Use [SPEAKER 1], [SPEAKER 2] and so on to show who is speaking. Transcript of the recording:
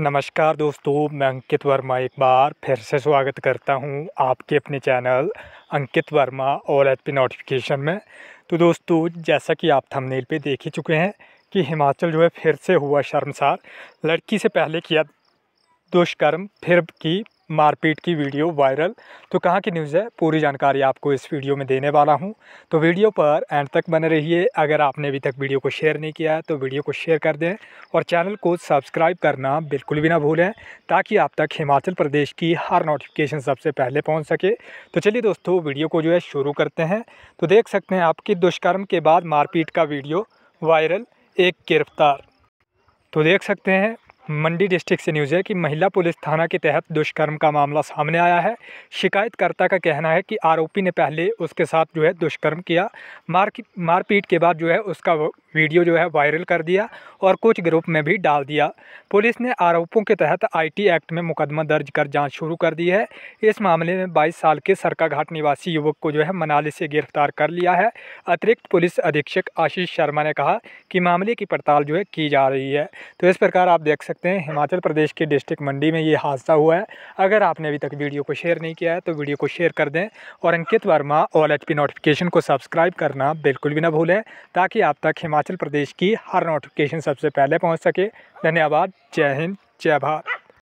[SPEAKER 1] नमस्कार दोस्तों मैं अंकित वर्मा एक बार फिर से स्वागत करता हूं आपके अपने चैनल अंकित वर्मा और एच पी नोटिफिकेशन में तो दोस्तों जैसा कि आप थंबनेल पे देख ही चुके हैं कि हिमाचल जो है फिर से हुआ शर्मसार लड़की से पहले किया दुष्कर्म फिर की मारपीट की वीडियो वायरल तो कहाँ की न्यूज़ है पूरी जानकारी आपको इस वीडियो में देने वाला हूँ तो वीडियो पर एंड तक बने रहिए अगर आपने अभी तक वीडियो को शेयर नहीं किया है तो वीडियो को शेयर कर दें और चैनल को सब्सक्राइब करना बिल्कुल भी ना भूलें ताकि आप तक हिमाचल प्रदेश की हर नोटिफिकेशन सबसे पहले पहुँच सके तो चलिए दोस्तों वीडियो को जो है शुरू करते हैं तो देख सकते हैं आपकी दुष्कर्म के बाद मारपीट का वीडियो वायरल एक गिरफ्तार तो देख सकते हैं मंडी डिस्ट्रिक्ट से न्यूज़ है कि महिला पुलिस थाना के तहत दुष्कर्म का मामला सामने आया है शिकायतकर्ता का कहना है कि आरोपी ने पहले उसके साथ जो है दुष्कर्म किया मार मारपीट के बाद जो है उसका वीडियो जो है वायरल कर दिया और कुछ ग्रुप में भी डाल दिया पुलिस ने आरोपों के तहत आईटी एक्ट में मुकदमा दर्ज कर जाँच शुरू कर दी है इस मामले में बाईस साल के सरकाघाट निवासी युवक को जो है मनाली से गिरफ्तार कर लिया है अतिरिक्त पुलिस अधीक्षक आशीष शर्मा ने कहा कि मामले की पड़ताल जो है की जा रही है तो इस प्रकार आप देख सकते सकते हैं हिमाचल प्रदेश के डिस्ट्रिक्ट मंडी में ये हादसा हुआ है अगर आपने अभी तक वीडियो को शेयर नहीं किया है तो वीडियो को शेयर कर दें और Ankit Verma all H notification को सब्सक्राइब करना बिल्कुल भी ना भूलें ताकि आप तक हिमाचल प्रदेश की हर नोटिफिकेशन सबसे पहले पहुँच सके धन्यवाद जय हिंद जय भारत